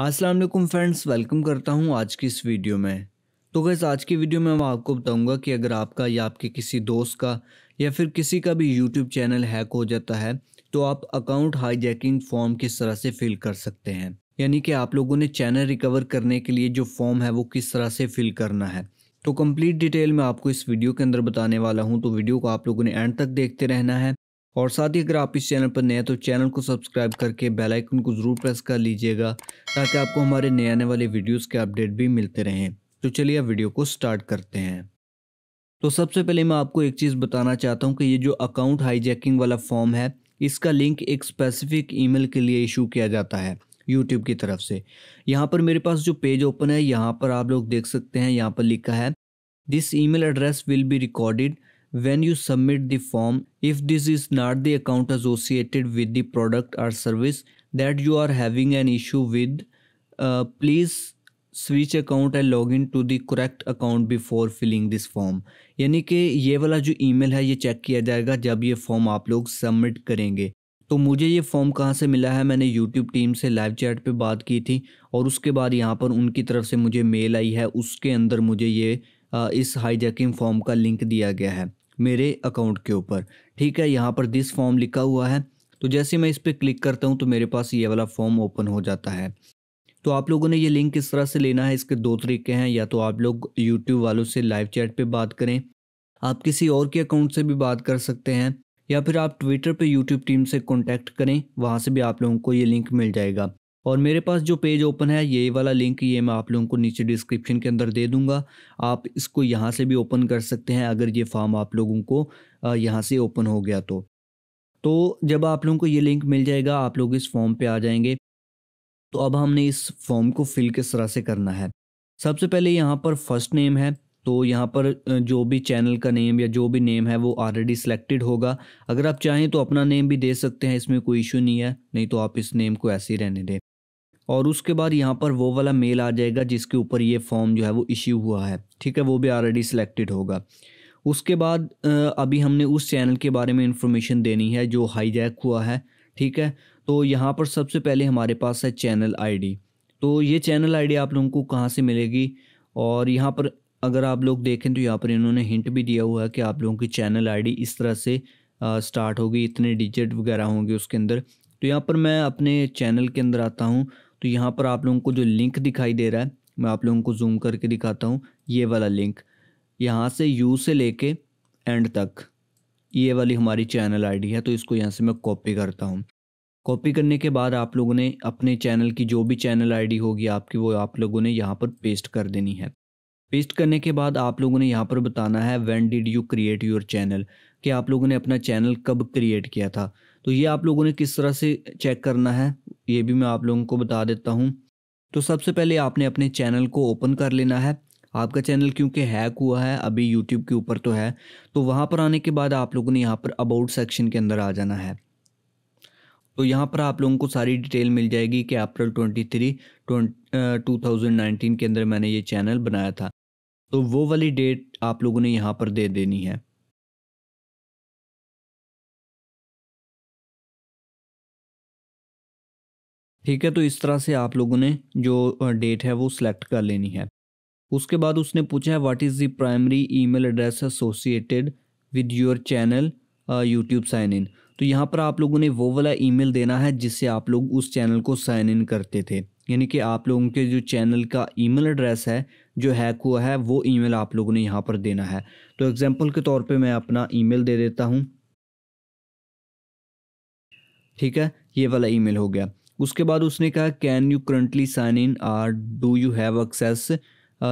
अस्सलाम वालेकुम friends welcome करता हूं आज की इस वीडियो में तो गैस आज की वीडियो में मैं आपको बताऊंगा कि अगर आपका या आपके किसी दोस्त का या फिर किसी का भी यूट्यूब चैनल हैक हो जाता है तो आप अकाउंट हाईजैकिंग फॉर्म किस तरह से फिल कर सकते हैं यानी कि आप लोगों ने चैनल रिकवर करने के लिए जो फॉर्म है वो किस तरह से फिल करना है तो कंप्लीट डिटेल में आपको इस वीडियो के अंदर बताने वाला हूँ तो वीडियो को आप लोगों ने एंड तक देखते रहना है और साथ ही अगर आप इस चैनल पर नए हैं तो चैनल को सब्सक्राइब करके बेल आइकन को ज़रूर प्रेस कर लीजिएगा ताकि आपको हमारे नए आने वाले वीडियोस के अपडेट भी मिलते रहें तो चलिए वीडियो को स्टार्ट करते हैं तो सबसे पहले मैं आपको एक चीज़ बताना चाहता हूँ कि ये जो अकाउंट हाई वाला फॉर्म है इसका लिंक एक स्पेसिफिक ई के लिए इशू किया जाता है यूट्यूब की तरफ से यहाँ पर मेरे पास जो पेज ओपन है यहाँ पर आप लोग देख सकते हैं यहाँ पर लिखा है this email address will be recorded when you submit the form if this is not the account associated with the product or service that you are having an issue with uh, please switch account and log in to the correct account before filling this form यानी कि ये वाला जो mail है ये check किया जाएगा जब ये फॉर्म आप लोग सबमिट करेंगे तो मुझे ये फॉर्म कहाँ से मिला है मैंने यूट्यूब टीम से लाइव चैट पे बात की थी और उसके बाद यहाँ पर उनकी तरफ से मुझे मेल आई है उसके अंदर मुझे ये uh, इस हाईजैकिंग फॉर्म का लिंक दिया गया है मेरे अकाउंट के ऊपर ठीक है यहाँ पर दिस फॉर्म लिखा हुआ है तो जैसे मैं इस पर क्लिक करता हूँ तो मेरे पास ये वाला फॉर्म ओपन हो जाता है तो आप लोगों ने ये लिंक किस तरह से लेना है इसके दो तरीके हैं या तो आप लोग यूट्यूब वालों से लाइव चैट पर बात करें आप किसी और के अकाउंट से भी बात कर सकते हैं या फिर आप ट्विटर पे यूट्यूब टीम से कांटेक्ट करें वहाँ से भी आप लोगों को ये लिंक मिल जाएगा और मेरे पास जो पेज ओपन है ये वाला लिंक ये मैं आप लोगों को नीचे डिस्क्रिप्शन के अंदर दे दूंगा आप इसको यहाँ से भी ओपन कर सकते हैं अगर ये फॉर्म आप लोगों को यहाँ से ओपन हो गया तो तो जब आप लोगों को ये लिंक मिल जाएगा आप लोग इस फॉर्म पे आ जाएंगे तो अब हमने इस फॉर्म को फिल किस तरह से करना है सबसे पहले यहाँ पर फर्स्ट नेम है तो यहाँ पर जो भी चैनल का नेम या जो भी नेम है वो ऑलरेडी सिलेक्टेड होगा अगर आप चाहें तो अपना नेम भी दे सकते हैं इसमें कोई इशू नहीं है नहीं तो आप इस नेम को ऐसे ही रहने दें और उसके बाद यहाँ पर वो वाला मेल आ जाएगा जिसके ऊपर ये फॉर्म जो है वो इश्यू हुआ है ठीक है वो भी ऑलरेडी सिलेक्टेड होगा उसके बाद अभी हमने उस चैनल के बारे में इंफॉर्मेशन देनी है जो हाईजैक हुआ है ठीक है तो यहाँ पर सबसे पहले हमारे पास है चैनल आईडी तो ये चैनल आईडी आप लोगों को कहाँ से मिलेगी और यहाँ पर अगर आप लोग देखें तो यहाँ पर इन्होंने हिंट भी दिया हुआ है कि आप लोगों की चैनल आई इस तरह से स्टार्ट होगी इतने डिजिट वगैरह होंगे उसके अंदर तो यहाँ पर मैं अपने चैनल के अंदर आता हूँ तो यहाँ पर आप लोगों को जो लिंक दिखाई दे रहा है मैं आप लोगों को जूम करके दिखाता हूँ ये वाला लिंक यहाँ से यू से लेके एंड तक ये वाली हमारी चैनल आईडी है तो इसको यहाँ से मैं कॉपी करता हूँ कॉपी करने के बाद आप लोगों ने अपने चैनल की जो भी चैनल आईडी होगी आपकी वो आप लोगों ने यहाँ पर पेस्ट कर देनी है पेस्ट करने के बाद आप लोगों ने यहाँ पर बताना है when did you create your channel कि आप लोगों ने अपना चैनल कब क्रिएट किया था तो ये आप लोगों ने किस तरह से चेक करना है ये भी मैं आप लोगों को बता देता हूँ तो सबसे पहले आपने अपने चैनल को ओपन कर लेना है आपका चैनल क्योंकि हैक हुआ है अभी यूट्यूब के ऊपर तो है तो वहाँ पर आने के बाद आप लोगों ने यहाँ पर अबाउट सेक्शन के अंदर आ जाना है तो यहाँ पर आप लोगों को सारी डिटेल मिल जाएगी कि April twenty three two thousand nineteen के अंदर मैंने ये चैनल बनाया था तो वो वाली डेट आप लोगों ने यहाँ पर दे देनी है ठीक है तो इस तरह से आप लोगों ने जो डेट है वो सिलेक्ट कर लेनी है उसके बाद उसने पूछा है what is the primary email address associated with your channel YouTube sign in तो यहाँ पर आप लोगों ने वो वाला ईमेल देना है जिससे आप लोग उस चैनल को साइन इन करते थे यानी कि आप लोगों के जो चैनल का ईमेल एड्रेस है जो हैक हुआ है वो ईमेल आप लोगों ने यहाँ पर देना है तो एग्जाम्पल के तौर पे मैं अपना ईमेल दे देता हूँ ठीक है ये वाला ईमेल हो गया उसके बाद उसने कहा can you currently sign in or do you have access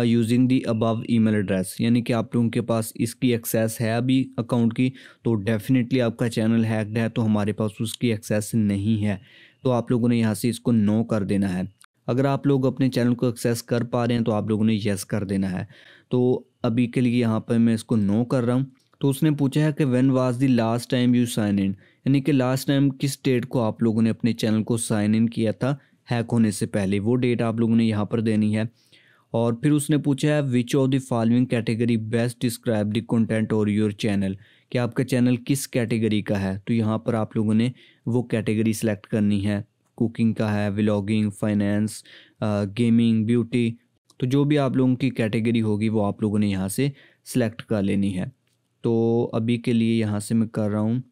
using the above email address यानी कि आप लोगों के पास इसकी एक्सेस है अभी अकाउंट की तो डेफिनेटली आपका चैनल हैक्ड है तो हमारे पास उसकी एक्सेस नहीं है तो आप लोगों ने यहाँ से इसको नो कर देना है अगर आप लोग अपने चैनल को एक्सेस कर पा रहे हैं तो आप लोगों ने येस कर देना है तो अभी के लिए यहाँ पर मैं इसको नो कर रहा हूँ तो उसने पूछा है कि when was the last time you sign in यानी कि लास्ट टाइम किस डेट को आप लोगों ने अपने चैनल को साइन इन किया था हैक होने से पहले वो डेट आप लोगों ने यहाँ पर देनी है और फिर उसने पूछा है which of the following category best describe the content और योर चैनल कि आपका चैनल किस कैटेगरी का है तो यहाँ पर आप लोगों ने वो कैटेगरी सेलेक्ट करनी है कुकिंग का है व्लॉगिंग फाइनेंस गेमिंग ब्यूटी तो जो भी आप लोगों की कैटेगरी होगी वो आप लोगों ने यहाँ से सेलेक्ट कर लेनी है तो अभी के लिए यहाँ से मैं कर रहा हूँ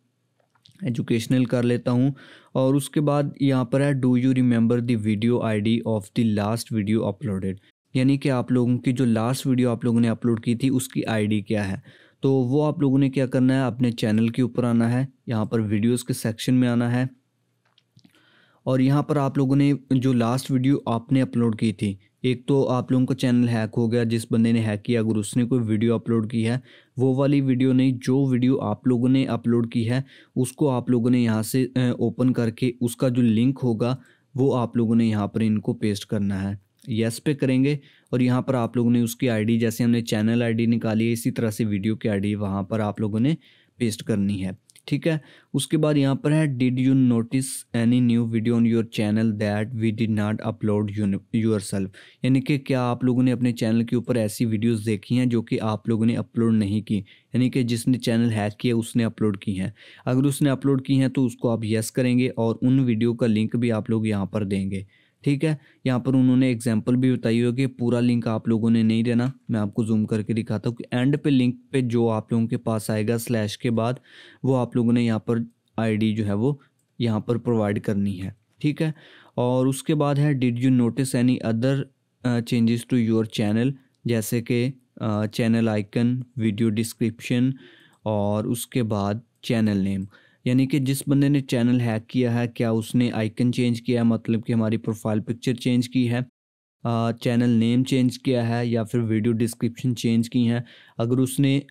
एजुकेशनल कर लेता हूँ और उसके बाद यहाँ पर है do you remember the video ID of the last video uploaded यानी कि आप लोगों की जो लास्ट वीडियो आप लोगों ने अपलोड की थी उसकी आईडी क्या है तो वो आप लोगों ने क्या करना है अपने चैनल के ऊपर आना है यहाँ पर वीडियोस के सेक्शन में आना है और यहाँ पर आप लोगों ने जो लास्ट वीडियो आपने अपलोड की थी एक तो आप लोगों का चैनल हैक हो गया जिस बंदे ने हैक किया अगर उसने कोई वीडियो अपलोड की है वो वाली वीडियो नहीं जो वीडियो आप लोगों ने अपलोड की है उसको आप लोगों ने यहाँ से ओपन करके उसका जो लिंक होगा वो आप लोगों ने यहाँ पर इनको पेस्ट करना है येस पे करेंगे और यहाँ पर आप लोगों ने उसकी आईडी जैसे हमने चैनल आईडी निकाली है इसी तरह से वीडियो की आईडी वहाँ पर आप लोगों ने पेस्ट करनी है ठीक है उसके बाद यहाँ पर है did you notice any new video on your channel that we did not upload yourself यानी कि क्या आप लोगों ने अपने चैनल के ऊपर ऐसी वीडियोस देखी हैं जो कि आप लोगों ने अपलोड नहीं की यानी कि जिसने चैनल हैक किया उसने अपलोड की हैं अगर उसने अपलोड की हैं तो उसको आप येस करेंगे और उन वीडियो का लिंक भी आप लोग यहाँ पर देंगे ठीक है यहाँ पर उन्होंने एग्जाम्पल भी बताई होगी पूरा लिंक आप लोगों ने नहीं देना मैं आपको जूम करके दिखाता हूँ कि एंड पे लिंक पे जो आप लोगों के पास आएगा स्लैश के बाद वो आप लोगों ने यहाँ पर आईडी जो है वो यहाँ पर प्रोवाइड करनी है ठीक है और उसके बाद है did you notice any other changes to your channel जैसे कि चैनल आइकन वीडियो डिस्क्रिप्शन और उसके बाद चैनल नेम यानी कि जिस बंदे ने चैनल हैक किया है क्या उसने आइकन चेंज किया है मतलब कि हमारी प्रोफाइल पिक्चर चेंज की है चैनल नेम चेंज किया है या फिर वीडियो डिस्क्रिप्शन चेंज की है अगर उसने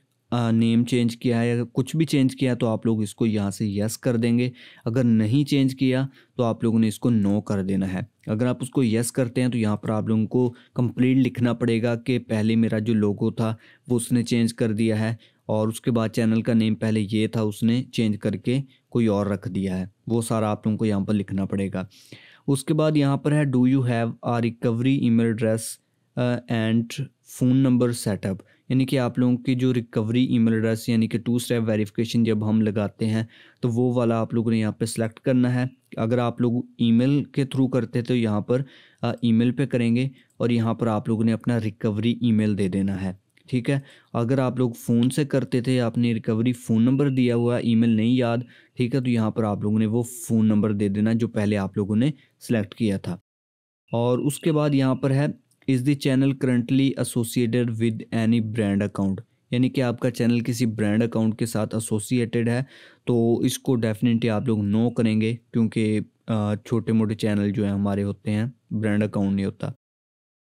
नेम चेंज किया है या कुछ भी चेंज किया तो आप लोग इसको यहाँ से यस कर देंगे अगर नहीं चेंज किया तो आप लोगों ने इसको नो कर देना है अगर आप उसको यस करते हैं तो यहाँ पर आप लोगों को कंप्लीट लिखना पड़ेगा कि पहले मेरा जो लोगो था वो उसने चेंज कर दिया है और उसके बाद चैनल का नेम पहले ये था उसने चेंज करके कोई और रख दिया है वो सारा आप लोगों को यहाँ पर लिखना पड़ेगा उसके बाद यहाँ पर है do you have a recovery email address and phone number setup यानी कि आप लोगों की जो रिकवरी ईमेल एड्रेस यानी कि टू स्टेप वेरिफिकेशन जब हम लगाते हैं तो वो वाला आप लोगों ने यहाँ पे सेलेक्ट करना है अगर आप लोग ईमेल के थ्रू करते तो यहाँ पर ईमेल uh, पे करेंगे और यहाँ पर आप लोगों ने अपना रिकवरी ईमेल दे देना है ठीक है अगर आप लोग फ़ोन से करते थे आपने रिकवरी फ़ोन नंबर दिया हुआ है ईमेल नहीं याद ठीक है तो यहाँ पर आप लोगों ने वो फ़ोन नंबर दे देना जो पहले आप लोगों ने सेलेक्ट किया था और उसके बाद यहाँ पर है is the channel currently associated with any brand account यानी कि आपका चैनल किसी ब्रांड अकाउंट के साथ एसोसिएटेड है तो इसको डेफिनेटली आप लोग नो करेंगे क्योंकि छोटे मोटे चैनल जो हैं हमारे होते हैं ब्रांड अकाउंट नहीं होता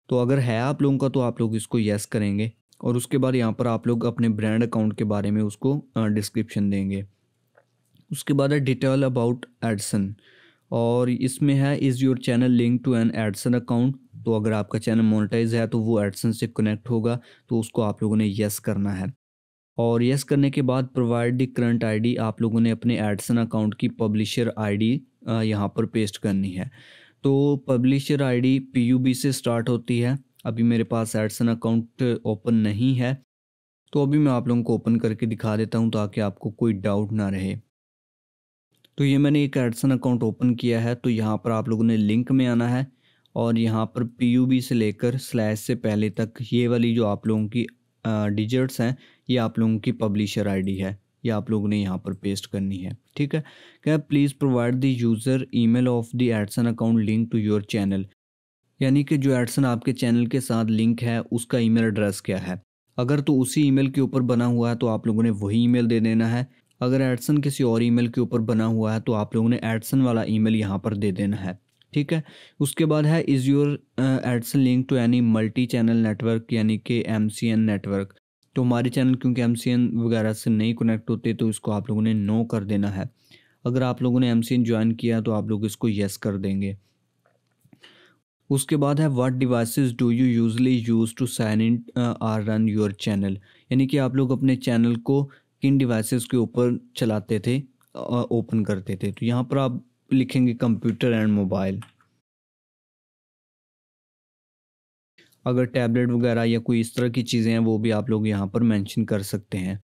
तो अगर है आप लोगों का तो आप लोग इसको यस करेंगे और उसके बाद यहाँ पर आप लोग अपने ब्रांड अकाउंट के बारे में उसको डिस्क्रिप्शन देंगे उसके बाद है डिटेल अबाउट एडसन और इसमें है is your channel link to an AdSense account तो अगर आपका चैनल मोनेटाइज है तो वो एडसन से कनेक्ट होगा तो उसको आप लोगों ने येस करना है और येस करने के बाद प्रोवाइड द करंट आईडी आप लोगों ने अपने एडसन अकाउंट की पब्लिशर आईडी डी यहाँ पर पेस्ट करनी है तो पब्लिशर आईडी पीयूबी से स्टार्ट होती है अभी मेरे पास एडसन अकाउंट ओपन नहीं है तो अभी मैं आप लोगों को ओपन करके दिखा देता हूँ ताकि आपको कोई डाउट ना रहे तो ये मैंने एक एडसन अकाउंट ओपन किया है तो यहाँ पर आप लोगों ने लिंक में आना है और यहाँ पर पी से लेकर स्लैश से पहले तक ये वाली जो आप लोगों की डिजिट्स हैं ये आप लोगों की पब्लिशर आईडी है ये आप लोगों ने यहाँ पर पेस्ट करनी है ठीक है क्या please provide the user email of the AdSense account link to your channel यानी कि जो एडसन आपके चैनल के साथ लिंक है उसका ईमेल एड्रेस क्या है अगर तो उसी ईमेल के ऊपर बना हुआ है तो आप लोगों ने वही ईमेल दे देना है अगर एडसन किसी और ईमेल के ऊपर बना हुआ है तो आप लोगों ने एडसन वाला ईमेल यहाँ पर दे देना है ठीक है उसके बाद है is your AdSense link to any multi channel network यानी कि एम सी एन नेटवर्क तो हमारे चैनल क्योंकि एम सी एन वगैरह से नहीं कनेक्ट होते तो इसको आप लोगों ने नो कर देना है अगर आप लोगों ने एम सी एन ज्वाइन किया तो आप लोग इसको येस कर देंगे उसके बाद है what devices do you usually use to sign in or run your channel यानी कि आप लोग अपने चैनल को किन डिवाइसेस के ऊपर चलाते थे ओपन uh, करते थे तो यहाँ पर आप लिखेंगे कंप्यूटर एंड मोबाइल अगर टैबलेट वगैरह या कोई इस तरह की चीज़ें हैं वो भी आप लोग यहाँ पर मेंशन कर सकते हैं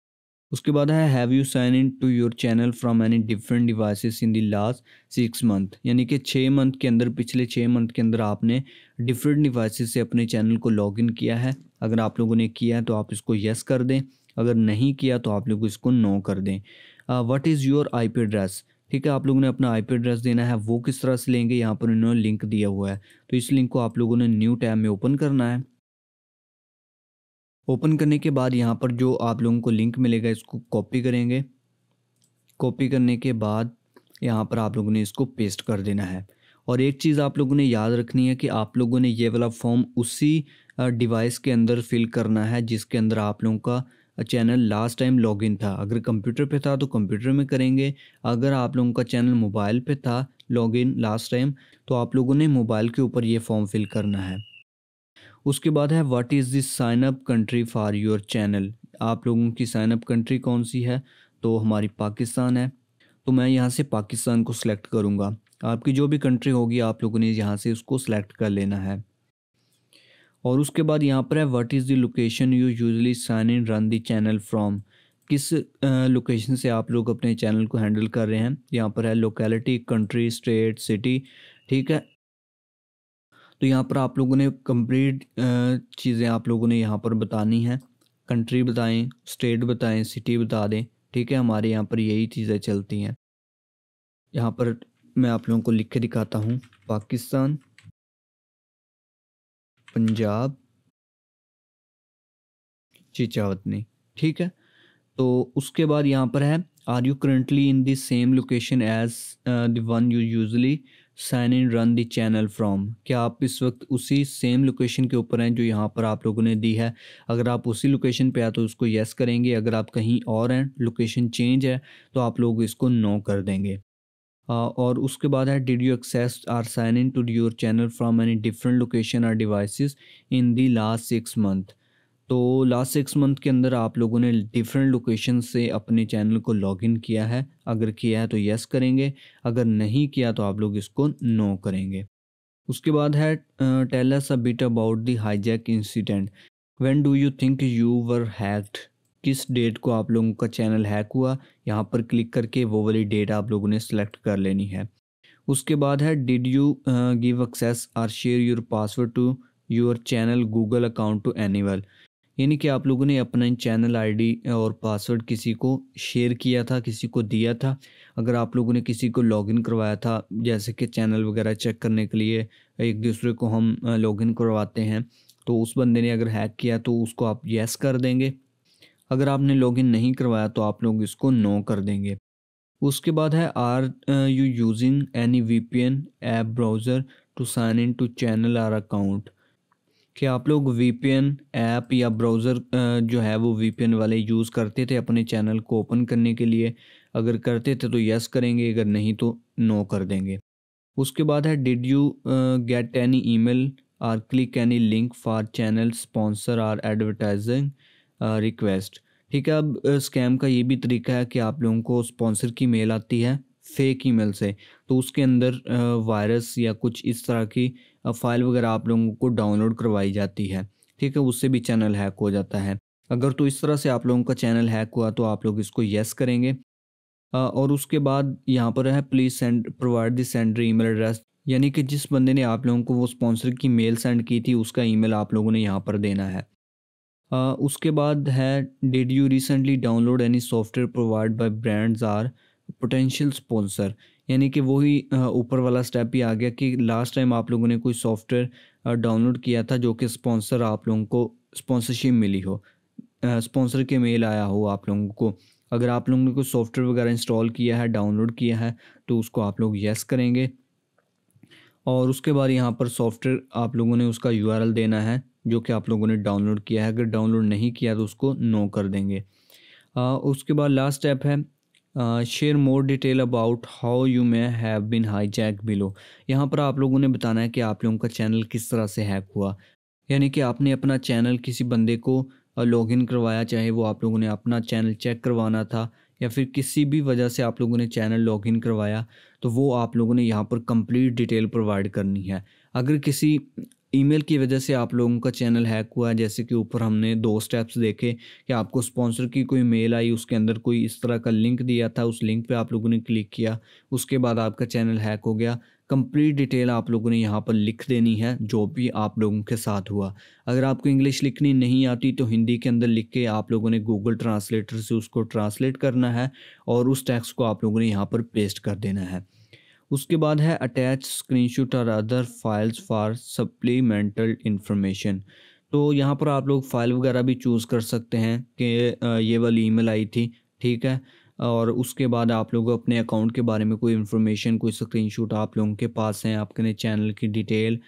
उसके बाद है have you sign in to your channel from any different devices in the last six month यानी कि छः मंथ के अंदर पिछले छः मंथ के अंदर आपने डिफरेंट डिवाइसेस से अपने चैनल को लॉगिन किया है अगर आप लोगों ने किया है तो आप इसको यस कर दें अगर नहीं किया तो आप लोग इसको नो कर दें what is your I P address ठीक है आप लोगों ने अपना आई पी एड्रेस देना है वो किस तरह से लेंगे यहाँ पर उन्होंने लिंक दिया हुआ है तो इस लिंक को आप लोगों ने न्यू टैब में ओपन करना है ओपन करने के बाद यहाँ पर जो आप लोगों को लिंक मिलेगा इसको कॉपी करेंगे कॉपी करने के बाद यहाँ पर आप लोगों ने इसको पेस्ट कर देना है और एक चीज़ आप लोगों ने याद रखनी है कि आप लोगों ने ये वाला फॉर्म उसी डिवाइस के अंदर फिल करना है जिसके अंदर आप लोगों का चैनल लास्ट टाइम लॉगिन था अगर कंप्यूटर पे था तो कंप्यूटर में करेंगे अगर आप लोगों का चैनल मोबाइल पे था लॉगिन लास्ट टाइम तो आप लोगों ने मोबाइल के ऊपर ये फॉर्म फिल करना है उसके बाद है what is this sign up country for your channel आप लोगों की साइन अप कंट्री कौन सी है तो हमारी पाकिस्तान है तो मैं यहाँ से पाकिस्तान को सिलेक्ट करूँगा आपकी जो भी कंट्री होगी आप लोगों ने यहाँ से उसको सिलेक्ट कर लेना है और उसके बाद यहाँ पर है what is the location you usually sign in run the channel from किस लोकेशन से आप लोग अपने चैनल को हैंडल कर रहे हैं यहाँ पर है लोकेलिटी कंट्री स्टेट सिटी ठीक है तो यहाँ पर आप लोगों ने कंप्लीट चीज़ें आप लोगों ने यहाँ पर बतानी है कंट्री बताएं स्टेट बताएं सिटी बता दें ठीक है हमारे यहाँ पर यही चीज़ें चलती हैं यहाँ पर मैं आप लोगों को लिख के दिखाता हूँ पाकिस्तान पंजाब चिचावतनी ठीक है तो उसके बाद यहाँ पर है are you currently in the same location as the one you usually sign in run the channel from क्या आप इस वक्त उसी सेम लोकेशन के ऊपर हैं जो यहाँ पर आप लोगों ने दी है अगर आप उसी लोकेशन पे आ तो उसको येस करेंगे अगर आप कहीं और हैं लोकेशन चेंज है तो आप लोग इसको नो कर देंगे और उसके बाद है did you access or sign in to your channel from any different location or devices in the last six month तो लास्ट सिक्स मंथ के अंदर आप लोगों ने डिफरेंट लोकेशन से अपने चैनल को लॉगिन किया है अगर किया है तो यस करेंगे अगर नहीं किया तो आप लोग इसको नो करेंगे उसके बाद है tell us a bit about the hijack incident when do you think you were hacked किस डेट को आप लोगों का चैनल हैक हुआ यहाँ पर क्लिक करके वो वाली डेट आप लोगों ने सेलेक्ट कर लेनी है उसके बाद है did you give access or share your password to your channel Google account to anyone यानी कि आप लोगों ने अपना चैनल आईडी और पासवर्ड किसी को शेयर किया था किसी को दिया था अगर आप लोगों ने किसी को लॉगिन करवाया था जैसे कि चैनल वगैरह चेक करने के लिए एक दूसरे को हम लॉगिन करवाते हैं तो उस बंदे ने अगर हैक किया तो उसको आप येस कर देंगे अगर आपने लॉगिन नहीं करवाया तो आप लोग इसको नो कर देंगे उसके बाद है are you using any V P N app browser to sign in to channel or account कि आप लोग वी ऐप या ब्राउज़र जो है वो वी वाले यूज़ करते थे अपने चैनल को ओपन करने के लिए अगर करते थे तो यस करेंगे अगर नहीं तो नो कर देंगे उसके बाद है did you get any email or click any link for channel sponsor or advertising request ठीक है अब स्कैम का ये भी तरीका है कि आप लोगों को स्पॉन्सर की मेल आती है फेक ईमेल से तो उसके अंदर वायरस या कुछ इस तरह की फ़ाइल वगैरह आप लोगों को डाउनलोड करवाई जाती है ठीक है उससे भी चैनल हैक हो जाता है अगर तो इस तरह से आप लोगों का चैनल हैक हुआ तो आप लोग इसको येस करेंगे और उसके बाद यहाँ पर है please send provide the sender email address यानी कि जिस बंदे ने आप लोगों को वो स्पॉन्सर की मेल सेंड की थी उसका ईमेल आप लोगों ने यहाँ पर देना है आ, उसके बाद है did you recently download any software provide by brands or potential sponsor यानी कि वही ऊपर वाला स्टेप भी आ गया कि लास्ट टाइम आप लोगों ने कोई सॉफ्टवेयर डाउनलोड किया था जो कि स्पॉन्सर आप लोगों को स्पॉन्सरशिप मिली हो स्पॉन्सर के मेल आया हो आप लोगों को अगर आप लोगों ने कोई सॉफ्टवेयर वगैरह इंस्टॉल किया है डाउनलोड किया है तो उसको आप लोग येस करेंगे और उसके बाद यहाँ पर सॉफ्टवेयर आप लोगों ने उसका यू देना है जो कि आप लोगों ने डाउनलोड किया है अगर डाउनलोड नहीं किया तो उसको नो कर देंगे आ, उसके बाद लास्ट स्टेप है share more detail about how you may have been hijack below यहाँ पर आप लोगों ने बताना है कि आप लोगों का चैनल किस तरह से हैक हुआ यानी कि आपने अपना चैनल किसी बंदे को लॉगिन करवाया चाहे वो आप लोगों ने अपना चैनल चेक करवाना था या फिर किसी भी वजह से आप लोगों ने चैनल लॉगिन करवाया तो वो आप लोगों ने यहाँ पर कंप्लीट डिटेल प्रोवाइड करनी है अगर किसी ईमेल की वजह से आप लोगों का चैनल हैक हुआ है जैसे कि ऊपर हमने दो स्टेप्स देखे कि आपको स्पॉन्सर की कोई मेल आई उसके अंदर कोई इस तरह का लिंक दिया था उस लिंक पे आप लोगों ने क्लिक किया उसके बाद आपका चैनल हैक हो गया कंप्लीट डिटेल आप लोगों ने यहाँ पर लिख देनी है जो भी आप लोगों के साथ हुआ अगर आपको इंग्लिश लिखनी नहीं आती तो हिंदी के अंदर लिख के आप लोगों ने गूगल ट्रांसलेटर से उसको ट्रांसलेट करना है और उस टैक्स को आप लोगों ने यहाँ पर पेस्ट कर देना है उसके बाद है अटैच स्क्रीनशॉट और other files for supplemental information तो यहाँ पर आप लोग फाइल वगैरह भी चूज़ कर सकते हैं कि ये वाली ईमेल आई थी ठीक है और उसके बाद आप लोग अपने अकाउंट के बारे में कोई इन्फॉर्मेशन कोई स्क्रीनशॉट आप लोगों के पास हैं आपके चैनल की डिटेल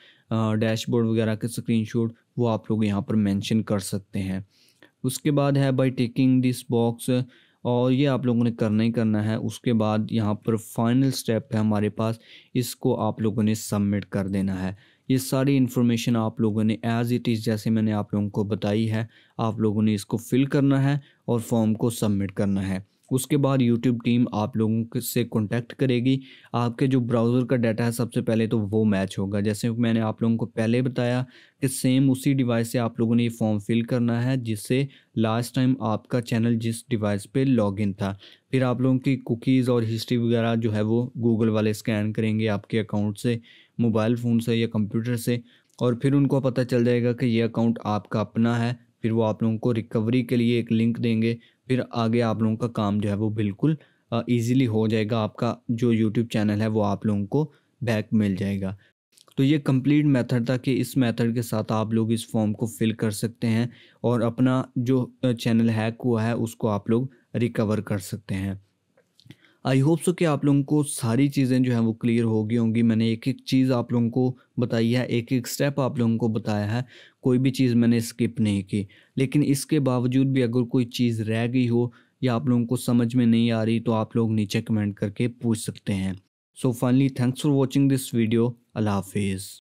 डैशबोर्ड वगैरह के स्क्रीनशॉट वो आप लोग यहाँ पर मेंशन कर सकते हैं उसके बाद है बाय टेकिंग दिस बॉक्स और ये आप लोगों ने करना ही करना है उसके बाद यहाँ पर फाइनल स्टेप है हमारे पास इसको आप लोगों ने सबमिट कर देना है ये सारी इन्फॉर्मेशन आप लोगों ने एज़ इट इज़ जैसे मैंने आप लोगों को बताई है आप लोगों ने इसको फिल करना है और फॉर्म को सबमिट करना है उसके बाद यूट्यूब टीम आप लोगों से कॉन्टैक्ट करेगी आपके जो ब्राउज़र का डाटा है सबसे पहले तो वो मैच होगा जैसे मैंने आप लोगों को पहले बताया कि सेम उसी डिवाइस से आप लोगों ने ये फॉर्म फिल करना है जिससे लास्ट टाइम आपका चैनल जिस डिवाइस पे लॉगिन था फिर आप लोगों की कुकीज़ और हिस्ट्री वगैरह जो है वो गूगल वाले स्कैन करेंगे आपके अकाउंट से मोबाइल फ़ोन से या कंप्यूटर से और फिर उनको पता चल जाएगा कि ये अकाउंट आपका अपना है फिर वो आप लोगों को रिकवरी के लिए एक लिंक देंगे फिर आगे आप लोगों का काम जो है वो बिल्कुल ईजिली हो जाएगा आपका जो यूट्यूब चैनल है वो आप लोगों को बैक मिल जाएगा तो ये कंप्लीट मेथड था कि इस मेथड के साथ आप लोग इस फॉर्म को फिल कर सकते हैं और अपना जो चैनल हैक हुआ है उसको आप लोग रिकवर कर सकते हैं आई होप सो कि आप लोगों को सारी चीज़ें जो हैं वो क्लियर हो गई होंगी मैंने एक एक चीज़ आप लोगों को बताई है एक एक स्टेप आप लोगों को बताया है कोई भी चीज़ मैंने स्किप नहीं की लेकिन इसके बावजूद भी अगर कोई चीज़ रह गई हो या आप लोगों को समझ में नहीं आ रही तो आप लोग नीचे कमेंट करके पूछ सकते हैं so finally thanks for watching this video अल्लाह हाफिज़